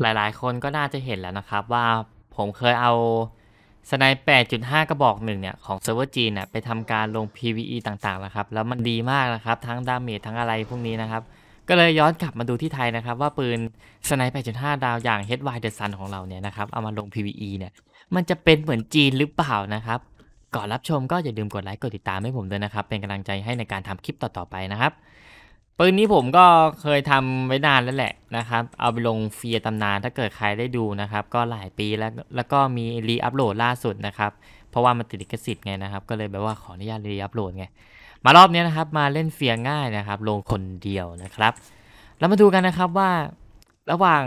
หลายๆ คนก็น่าจะเห็นแล้วนะครับว่าผมเคยเอาสไนป์8.5 กระบอกหนึ่งเนี่ย ของเซิร์ฟเวอร์จีนเนี่ยไปทำการลง PVE ต่างๆนะครับ แล้วมันดีมากนะครับ ทั้งดาเมจทั้งอะไรพวกนี้นะครับ ก็เลยย้อนกลับมาดูที่ไทยนะครับ ว่าปืนสไนป์8.5 ดาวอย่าง HY The Sun ของเราเนี่ยนะครับ เอามาลง PVE เนี่ย มันจะเป็นเหมือนจีนหรือเปล่านะครับ ก่อนรับชมก็อย่าลืมกดไลค์กดติดตามให้ผมด้วยนะครับเป็นกำลังใจให้ในการทำคลิปต่อๆไปนะครับปืนนี้ผมก็เคยทำไว้นานแล้วแหละนะครับ เอาไปลงเฟียตำนาน ถ้าเกิดใครได้ดูนะครับ ก็หลายปีแล้ว แล้วก็มีรีอัปโหลดล่าสุดนะครับ เพราะว่ามันติดลิขสิทธิ์ไงนะครับ ก็เลยแบบว่าขออนุญาตรีอัปโหลดไง มารอบนี้นะครับ มาเล่นเฟียง่ายนะครับ ลงคนเดียวนะครับ แล้วมาดูกันนะครับว่าระหว่าง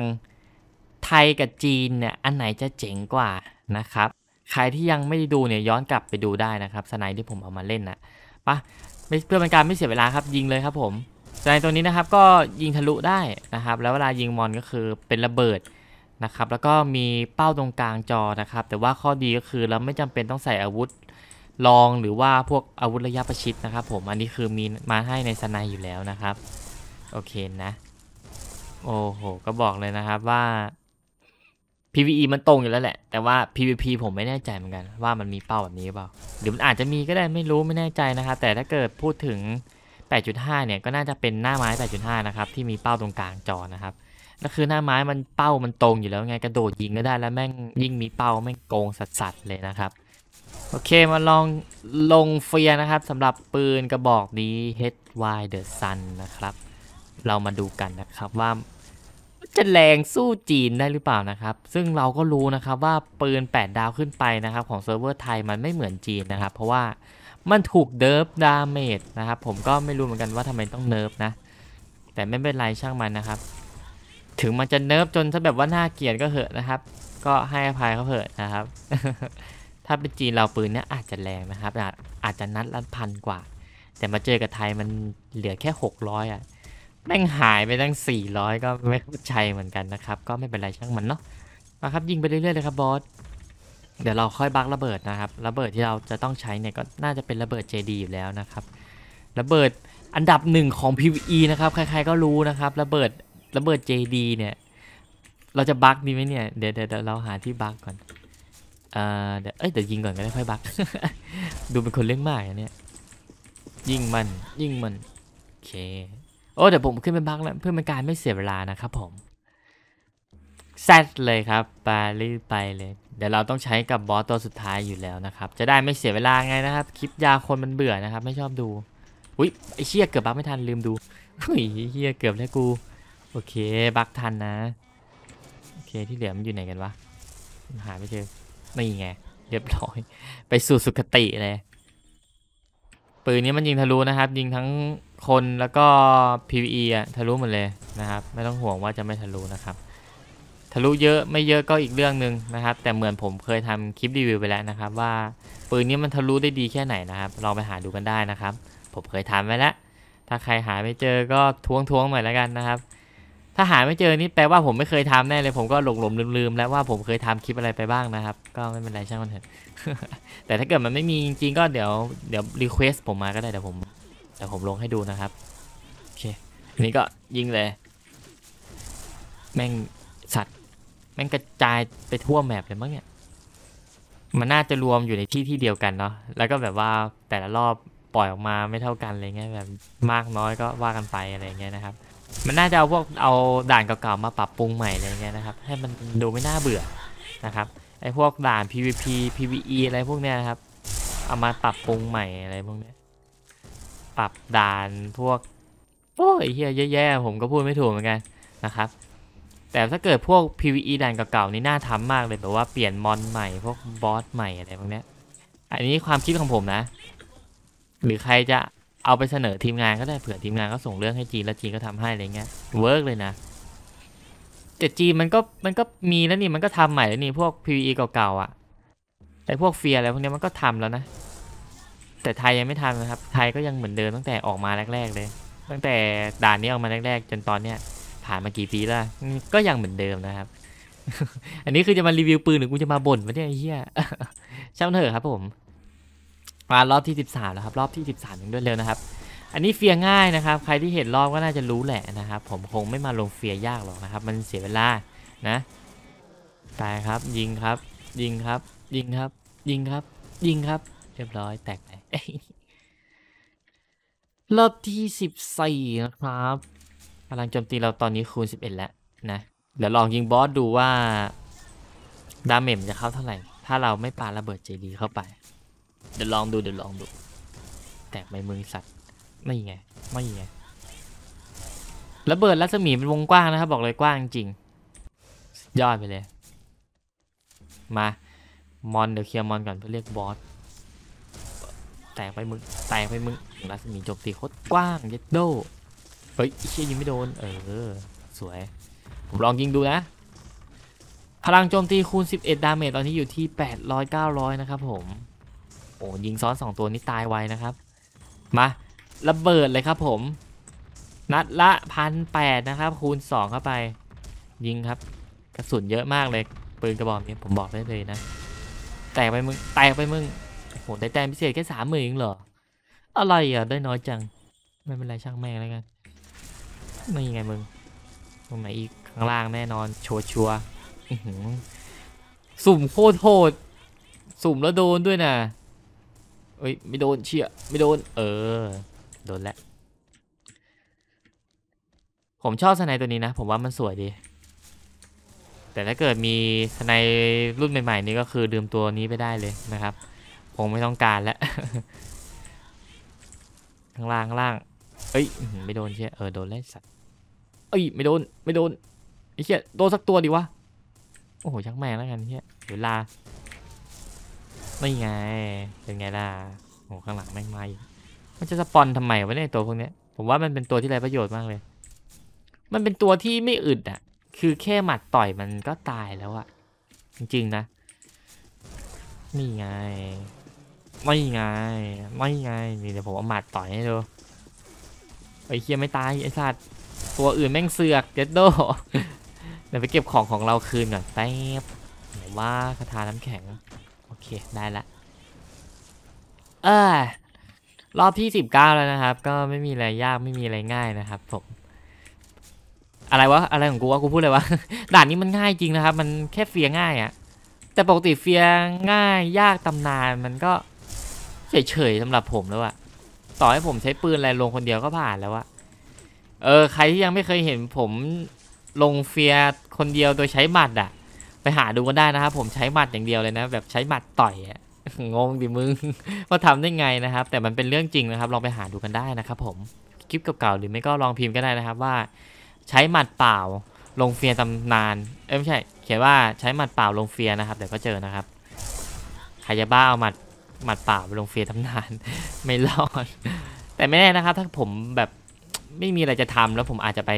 ไทยกับจีนเนี่ยอันไหนจะเจ๋งกว่านะครับ ใครที่ยังไม่ได้ดูเนี่ยย้อนกลับไปดูได้นะครับสไนที่ผมเอามาเล่นนะปะเพื่อเป็นการไม่เสียเวลาครับยิงเลยครับผมส่นตัวนี้นะครับก็ยิงทะลุได้นะครับ แล้วเวลายิงมอนก็คือเป็นระเบิดนะครับ แล้วก็มีเป้าตรงกลางจอนะครับ แต่ว่าข้อดีก็คือเราไม่จำเป็นต้องใส่อาวุธลองหรือว่าพวกอาวุธระยะประชิดนะครับ ผมอันนี้คือมีมาให้ในสนายอยู่แล้วนะครับ โอเคนะ โอ้โหก็บอกเลยนะครับว่า PVE มันตรงอยู่แล้วแหละแต่ว่า PVP ผมไม่แน่ใจเหมือนกันว่ามันมีเป้าแบบนี้หรือเปล่าหรือมันอาจจะมีก็ได้ไม่รู้ไม่แน่ใจนะครับแต่ถ้าเกิดพูดถึง8.5เนี่ยก็น่าจะเป็นหน้าไม้ 8.5นะครับที่มีเป้าตรงกลางจอนะครับก็คือหน้าไม้มันเป้ามันตรงอยู่แล้วไงกระโดดยิงก็ได้แล้ว แม่งยิ่งมีเป้าแม่งโกงสัสๆเลยนะครับ โอเคมาลองลงเฟียนะครับสำหรับปืนกระบอกนี้ HY The Sun นะครับเรามาดูกันนะครับว่าจะแรงสู้จีนได้หรือเปล่านะครับ ซึ่งเราก็รู้นะครับว่าปืน 8 ดาวขึ้นไปนะครับ ของเซิร์ฟเวอร์ไทยมันไม่เหมือนจีนนะครับ เพราะว่ามันถูกเดิฟดาเมจนะครับผมก็ไม่รู้เหมือนกันว่าทำไมต้องเนิฟนะ แต่ไม่เป็นไรช่างมันนะครับ ถึงมันจะเนิฟจนถ้าแบบว่าหน้าเกลียดก็เหอะนะครับ ก็ให้อภัยเขาเหอะนะครับ ถ้าเป็นจีนเราปืนเนี่ยอาจจะแรงนะครับ อาจจะนัดละพันกว่า แต่มาเจอกับไทยมันเหลือแค่600อ่ะแม่งหายไปตั้ง 400 ก็ไม่เข้าใจเหมือนกันนะครับ ก็ไม่เป็นไรช่างมันเนาะมาครับ ยิงไปเรื่อยๆเลยครับบอสเดี๋ยวเราค่อยบักระเบิดนะครับ ระเบิดที่เราจะต้องใช้เนี่ยก็น่าจะเป็นระเบิด JD อยู่แล้วนะครับ ระเบิดอันดับหนึ่งของ PVE นะครับใครๆก็รู้นะครับ ระเบิดระเบิด JD เนี่ย เราจะบักดีไหมเนี่ย เดี๋ยวเดี๋ยวเราหาที่บักก่อนเอ่อเดี๋ยวเอ้ย เดี๋ยวยิงก่อนก็ได้ค่อยบักดูเป็นคนเล่นมากอันเนี้ยยิงมัน ยิงมัน โอเค โอ้เดี๋ยวผมขึ้นไปบักแล้วเพื่อเป็นการไม่เสียเวลานะครับ ผม แซดเลยครับไปรีบไปเลยเดี๋ยวเราต้องใช้กับบอสตัวสุดท้ายอยู่แล้วนะครับ จะได้ไม่เสียเวลาไงนะครับ คลิปยาคนมันเบื่อนะครับ ไม่ชอบดู อุ้ยไอเชี่ยเกือบบักไม่ทันลืมดูอุ้ยเฮียเกือบแล้วกู โอเค บักทันนะโอเคที่เหลือมันอยู่ไหนกันวะหายไม่เจอไม่ไงเรียบร้อยไปสู่สุคติเลย ปืนนี้มันยิงทะลุนะครับ ยิงทั้งคนแล้วก็ PVE อะทะลุหมดเลยนะครับ ไม่ต้องห่วงว่าจะไม่ทะลุนะครับทะลุเยอะไม่เยอะก็อีกเรื่องหนึ่งนะครับ แต่เหมือนผมเคยทำคลิปรีวิวไปแล้วนะครับ ว่าปืนนี้มันทะลุได้ดีแค่ไหนนะครับลองไปหาดูกันได้นะครับ ผมเคยทำไว้แล้วถ้าใครหาไม่เจอก็ท้วงท้วงหน่อยแล้วกันนะครับ ถ้าหาไม่เจอนี่แปลว่าผมไม่เคยทำแน่เลย ผมก็หลงหลมลืมๆแล้วว่าผมเคยทำคลิปอะไรไปบ้างนะครับ ก็ไม่เป็นไรช่างมันเถอะแต่ถ้าเกิดมันไม่มีจริงๆก็เดี๋ยวเดี๋ยวรีเควสผมมาก็ได้เดี๋ยวผมเดี๋ยวผมลงให้ดูนะครับโอเคนี่ก็ยิงเลย แม่งสัตว์ม่งกระจายไปทั่วแมปเลยมั้งเนี่ย มันน่าจะรวมอยู่ในที่ที่เดียวกันเนาะ แล้วก็แบบว่าแต่ละรอบปล่อยออกมาไม่เท่ากันอะไรเงี้ยแบบมากน้อยก็ว่ากันไปอะไรเงี้ยนะครับ มันน่าจะเอาพวกเอาด่านเก่าๆมาปรับปรุงใหม่อะไรเงี้ยนะครับให้มันดูไม่น่าเบื่อนะครับไอ้พวกด่าน PVP PVE อะไรพวกเนี้ยครับเอามาปรับปรุงใหม่อะไรพวกเนี้ยปรับด่านพวกโอ้ยเฮียแย่ๆผมก็พูดไม่ถูกเหมือนกันนะครับแต่ถ้าเกิดพวก PVE ด่านเก่าๆนี่น่าทำมากเลยแบบว่าเปลี่ยนมอนใหม่ พวกบอสใหม่อะไรพวกนี้ อันนี้ความคิดของผมนะ หรือใครจะเอาไปเสนอทีมงานก็ได้เผื่อทีมงานก็ส่งเรื่องให้จีนแล้วจีนก็ทำให้อะไรเงี้ยเวิร์กเลยนะ แต่จีนมันก็มันก็มีแล้วนี่มันก็ทำใหม่แล้วนี่พวก PVE เก่าๆอ่ะแต่พวกเฟียอะไรพวกนี้มันก็ทำแล้วนะแต่ไทยยังไม่ทำนะครับไทยก็ยังเหมือนเดิมตั้งแต่ออกมาแรก ๆ เลยตั้งแต่ด่านนี้ออกมาแรกๆจนตอนเนี้ยผ่านมากี่ปีแล้ว ก็ยังเหมือนเดิมนะครับ อันนี้คือจะมารีวิวปืนหรือกูจะมาบ่นวะเนี่ยไอ้เหี้ยช่างเถอะครับ ผมมารอบที่13แล้วครับรอบที่13ยังด้วยเร็วนะครับ อันนี้เฟียง่ายนะครับ ใครที่เห็นรอบก็น่าจะรู้แหละนะครับ ผมคงไม่มาลงเฟียยากหรอกนะครับ มันเสียเวลา นะตายครับ ยิงครับ ยิงครับ ยิงครับ ยิงครับ ยิงครับ เรียบร้อยแตกไปรอบที่14นะครับพลังโจมตีเราตอนนี้คูณ 11 แล้วนะเดี๋ยวลองยิงบอสดูว่าดาเมจจะเข้าเท่าไหร่ ถ้าเราไม่ปาระเบิดเจดีเข้าไป เดี๋ยวลองดูเดี๋ยวลองดู แตกไปมือสัตว์ไม่ไงไม่ไงระเบิดรัศมีเป็นวงกว้างนะครับบอกเลยกว้างจริงยอดไปเลย มามอนเดี๋ยวเคลียร์มอนก่อนเพื่อเรียกบอสแตกไปมึงแตกไปมึงรัศมีโจมตีโคตรกว้างเย็ดโดเฮ้ยเชี่ยยิงไม่โดน เออ สวย ผมลองยิงดูนะ พลังโจมตีคูณ 11 ดาเมจตอนนี้อยู่ที่ 800 900 นะครับผม โอ้ยิงซ้อน 2 ตัวนี้ตายไวนะครับ มา ระเบิดเลยครับผม นัดละพันแปดนะครับ คูณ 2 เข้าไป ยิงครับ กระสุนเยอะมากเลย ปืนกระบอกนี้ผมบอกได้เลยนะ แตกไปมึง แตกไปมึงโอ้โหได้แต้มพิเศษแค่สามหมื่นเองเหรอ อะไรอ่ะได้น้อยจังไม่เป็นไรช่างแม่งแล้วกันนี่ไงมึงตรงไหนอีกข้างล่างแน่นอน โชว์ชัวสุ่มโคตรโหดสุ่มแล้วโดนด้วยนะเอ้ยไม่โดนเชี่ยไม่โดน เออ โดนแล้วผมชอบสไนตัวนี้นะผมว่ามันสวยดี แต่ถ้าเกิดมีสไนรุ่นใหม่ ๆ นี้ก็คือดื่มตัวนี้ไปได้เลยนะครับ ผมไม่ต้องการแล้วข้างล่างข้างล่างเอ้ยไม่โดนเชี่ยเออโดนแล้วสัตวเอ้ยไม่โดนไม่โดนไอ้เชี่ยโดนสักตัวดิวะโอ้โหชักแม่แล้วกันเชี่ยเวลาไม่ไงเป็นไงล่ะโอ้ข้างหลังแม่งมาอีกมันจะสปอนทำไมวะเนี่ยตัวพวกเนี้ยผมว่ามันเป็นตัวที่ไรประโยชน์มากเลย มันเป็นตัวที่ไม่อึดอ่ะคือแค่หมัดต่อยมันก็ตายแล้วอ่ะจริงๆนะนี่ไงไม่ไงไม่ไงนี่๋ยวผมเอาหมัดต่อยให้ดูไอ้เคียไม่ตายไอ้สัตว์ตัวอื่นแม่งเสือกเจ็ดโดเดี๋ยวไปเก็บของของเราคืนก่อนแป๊บไหนว่าคาถาน้ำแข็งโอเคได้ละ เออรอบที่สิบเก้าแล้วนะครับ ก็ไม่มีอะไรยากไม่มีอะไรง่ายนะครับ ผม อะไรวะอะไรของกูวะกูพูดเลยวะด่านนี้มันง่ายจริงนะครับ มันแค่เฟียง่ายอะแต่ปกติเฟียง่าย ยากตำนานมันก็เฉยๆสำหรับผมแล้วอะต่อให้ผมใช้ปืนอะไรลงคนเดียวก็ผ่านแล้วอะเออใครที่ยังไม่เคยเห็นผมลงเฟียคนเดียวโดยใช้บมัดอ่ะ ไปหาดูกันได้นะครับ ผมใช้หมัดอย่างเดียวเลยนะ แบบใช้หมัดต่อยอะงงดิมึงว่าทำได้ไงนะครับ แต่มันเป็นเรื่องจริงนะครับลองไปหาดูกันได้นะครับ ผมคลิปเก่าๆหรือไม่ก็ลองพิมพ์ก็ได้นะครับ ว่า ใช้หมัดเปล่าลงเฟียตำนาน เอ้ยไม่ใช่เขียนว่าใช้หมัดเปล่าลงเฟียนะครับเดี๋ยวก็เจอนะครับ ใครจะบ้าเอาหมัดหมัดเปล่าไปลงเฟียตำนาน ไม่รอดแต่ไม่แน่นะครับ ถ้าผมแบบไม่มีอะไรจะทำแล้วผมอาจจะไป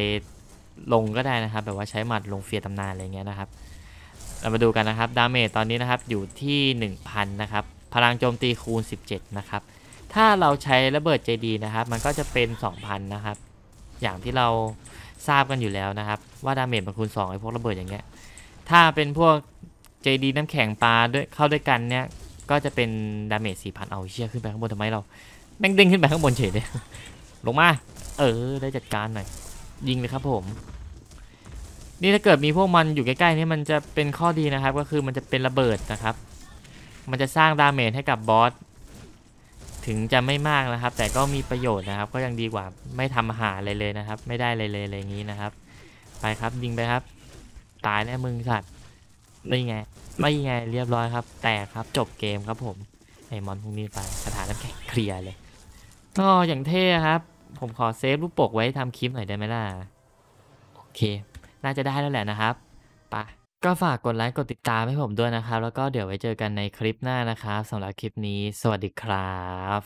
ลงก็ได้นะครับ แบบว่าใช้หมัดลงเฟียตำนานอะไรเงี้ยนะครับ เรามาดูกันนะครับดาเมจตอนนี้นะครับอยู่ที่1000นะครับพลังโจมตีคูณ 17 นะครับ ถ้าเราใช้ระเบิดเจดีนะครับ มันก็จะเป็น 2000นะครับ อย่างที่เราทราบกันอยู่แล้วนะครับ ว่าดาเมจมันคูณ2ไอ้พวกระเบิดอย่างเงี้ยถ้าเป็นพวกเจดีน้ำแข็งปลาด้วยเข้าด้วยกันเนี่ยก็จะเป็นดาเมจ4,000เอาเชี่ยขึ้นไปข้างบนทำไมเราแม่งด้งขึ้นไปข้างบนเฉยเลยลงมาเออได้จัดการหน่อยยิงเลยครับผม นี่ถ้าเกิดมีพวกมันอยู่ใกล้ๆนี่มันจะเป็นข้อดีนะครับ ก็คือมันจะเป็นระเบิดนะครับ มันจะสร้างดาเมจให้กับบอสถึงจะไม่มากนะครับ แต่ก็มีประโยชน์นะครับ ก็ยังดีกว่าไม่ทำหารเลรเลยนะครับ ไม่ได้เลยเลยอะไรอย่างนี้นะครับ ไปครับยิงไปครับ ตายแน่มึงสัตว์นี่ไงไม่ไงเรียบร้อยครับ แตกครับจบเกมครับผมไอ้มอนพวกนี้ไปสถานะแข็งเคลียร์เลยก็อย่างเท่ครับผมขอเซฟรูปปกไว้ทำคลิปหน่อยได้ไหมล่ะ โอเค น่าจะได้แล้วแหละนะครับ ปะก็ฝากกดไลค์กดติดตามให้ผมด้วยนะครับ แล้วก็เดี๋ยวไว้เจอกันในคลิปหน้านะครับสำหรับคลิปนี้ สวัสดีครับ